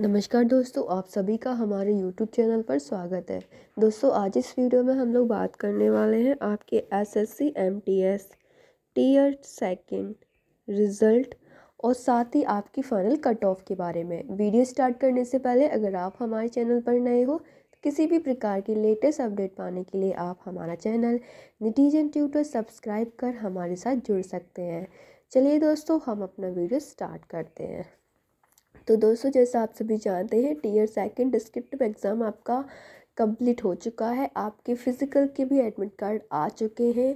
नमस्कार दोस्तों आप सभी का हमारे YouTube चैनल पर स्वागत है दोस्तों आज इस वीडियो में हम लोग बात करने वाले हैं आपके S S C M T S tier second result और साथ ही आपकी फाइनल कट ऑफ के बारे में वीडियो स्टार्ट करने से पहले अगर आप हमारे चैनल पर नए हो तो किसी भी प्रकार की लेटेस्ट अपडेट पाने के लिए आप हमारा चैनल निटीजन ट्यूटर सब्सक्राइब कर हमारे साथ जुड़ सकते हैं चलिए दोस्तों हम अपना वीडियो स्टार्ट करते हैं तो दोस्तों जैसा आप सभी जानते हैं टीयर सेकंड डिस्क्रिप्टिव एग्ज़ाम आपका कंप्लीट हो चुका है आपके फ़िज़िकल के भी एडमिट कार्ड आ चुके हैं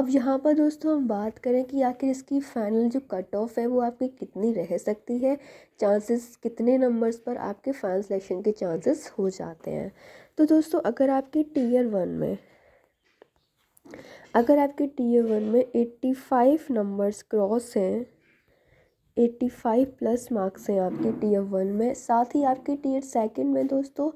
अब यहाँ पर दोस्तों हम बात करें कि आखिर इसकी फ़ाइनल जो कट ऑफ है वो आपकी कितनी रह सकती है चांसेस कितने नंबर्स पर आपके फ़ाइनल सिलेक्शन के चांसेस हो जाते हैं तो दोस्तों अगर आपके टीयर वन में अगर आपके टीयर वन में एट्टी फाइव नंबर्स क्रॉस हैं एट्टी फाइव प्लस मार्क्स हैं आपके टी एफ वन में साथ ही आपके टी एट सेकेंड में दोस्तों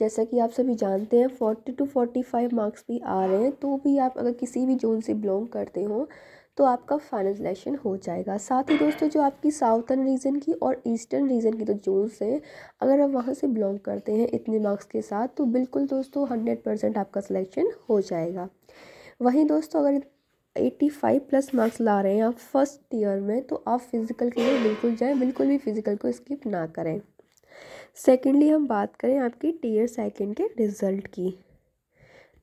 जैसा कि आप सभी जानते हैं forty two forty five marks भी आ रहे हैं तो भी आप अगर किसी भी जोन से बिलोंग करते हो तो आपका फाइनल सिलेक्शन हो जाएगा साथ ही दोस्तों जो आपकी साउथर्न रीजन की और ईस्टर्न रीजन की जो तो जोन्स हैं अगर आप वहाँ से बिलोंग करते हैं इतने मार्क्स के साथ तो बिल्कुल दोस्तों हंड्रेड परसेंट आपका सिलेक्शन हो जाएगा वहीं दोस्तों अगर एट्टी फाइव प्लस मार्क्स ला रहे हैं आप फर्स्ट ईयर में तो आप फिज़िकल के लिए बिल्कुल जाएं बिल्कुल भी फिज़िकल को स्किप ना करें सेकेंडली हम बात करें आपकी टीयर सेकेंड के रिज़ल्ट की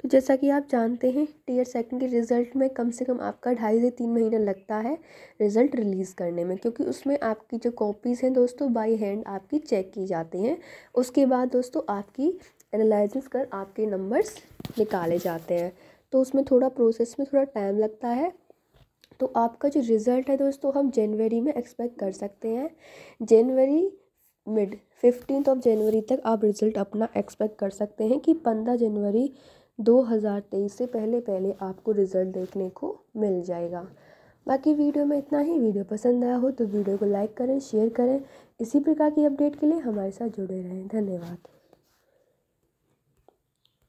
तो जैसा कि आप जानते हैं टीयर सेकेंड के रिज़ल्ट में कम से कम आपका ढाई से तीन महीना लगता है रिज़ल्ट रिलीज़ करने में क्योंकि उसमें आपकी जो कॉपीज़ हैं दोस्तों बाई हैंड आपकी चेक की जाती हैं उसके बाद दोस्तों आपकी एनालिसिस कर आपके नंबर्स निकाले जाते हैं तो उसमें थोड़ा प्रोसेस में थोड़ा टाइम लगता है तो आपका जो रिज़ल्ट है दोस्तों हम जनवरी में एक्सपेक्ट कर सकते हैं जनवरी मिड फिफ्टीन ऑफ जनवरी तक आप रिज़ल्ट अपना एक्सपेक्ट कर सकते हैं कि पंद्रह जनवरी 2023 से पहले पहले आपको रिज़ल्ट देखने को मिल जाएगा बाकी वीडियो में इतना ही वीडियो पसंद आया हो तो वीडियो को लाइक करें शेयर करें इसी प्रकार की अपडेट के लिए हमारे साथ जुड़े रहें धन्यवाद